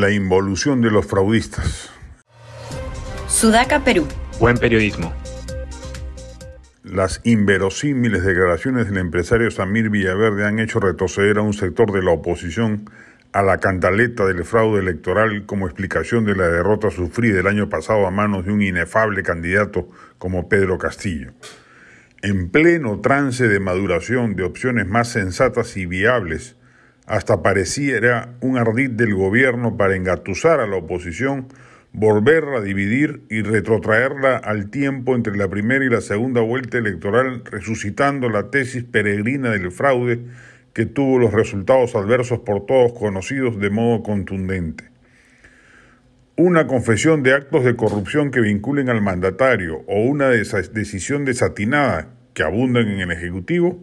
la involución de los fraudistas. Sudaca, Perú. Buen periodismo. Las inverosímiles declaraciones del empresario Samir Villaverde han hecho retroceder a un sector de la oposición a la cantaleta del fraude electoral como explicación de la derrota sufrida el año pasado a manos de un inefable candidato como Pedro Castillo. En pleno trance de maduración de opciones más sensatas y viables, hasta pareciera un ardid del gobierno para engatusar a la oposición, volverla a dividir y retrotraerla al tiempo entre la primera y la segunda vuelta electoral, resucitando la tesis peregrina del fraude que tuvo los resultados adversos por todos conocidos de modo contundente. Una confesión de actos de corrupción que vinculen al mandatario o una decisión desatinada que abundan en el Ejecutivo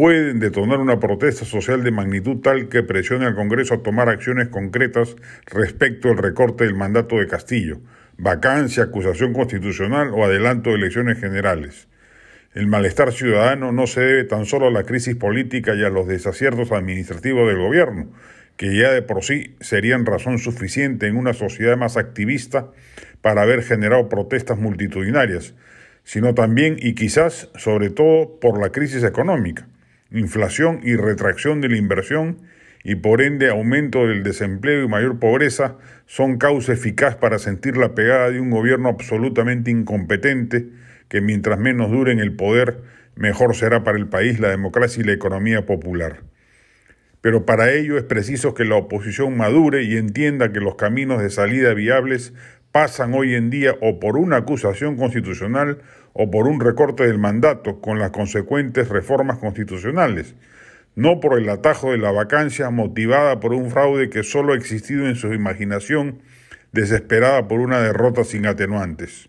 pueden detonar una protesta social de magnitud tal que presione al Congreso a tomar acciones concretas respecto al recorte del mandato de Castillo, vacancia, acusación constitucional o adelanto de elecciones generales. El malestar ciudadano no se debe tan solo a la crisis política y a los desaciertos administrativos del gobierno, que ya de por sí serían razón suficiente en una sociedad más activista para haber generado protestas multitudinarias, sino también y quizás sobre todo por la crisis económica inflación y retracción de la inversión y por ende aumento del desempleo y mayor pobreza son causa eficaz para sentir la pegada de un gobierno absolutamente incompetente que mientras menos dure en el poder, mejor será para el país la democracia y la economía popular. Pero para ello es preciso que la oposición madure y entienda que los caminos de salida viables pasan hoy en día o por una acusación constitucional o por un recorte del mandato con las consecuentes reformas constitucionales, no por el atajo de la vacancia motivada por un fraude que solo ha existido en su imaginación, desesperada por una derrota sin atenuantes.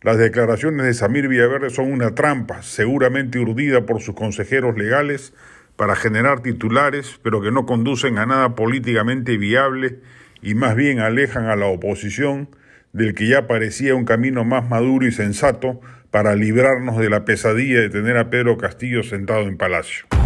Las declaraciones de Samir Villaverde son una trampa, seguramente urdida por sus consejeros legales para generar titulares, pero que no conducen a nada políticamente viable y más bien alejan a la oposición del que ya parecía un camino más maduro y sensato para librarnos de la pesadilla de tener a Pedro Castillo sentado en palacio.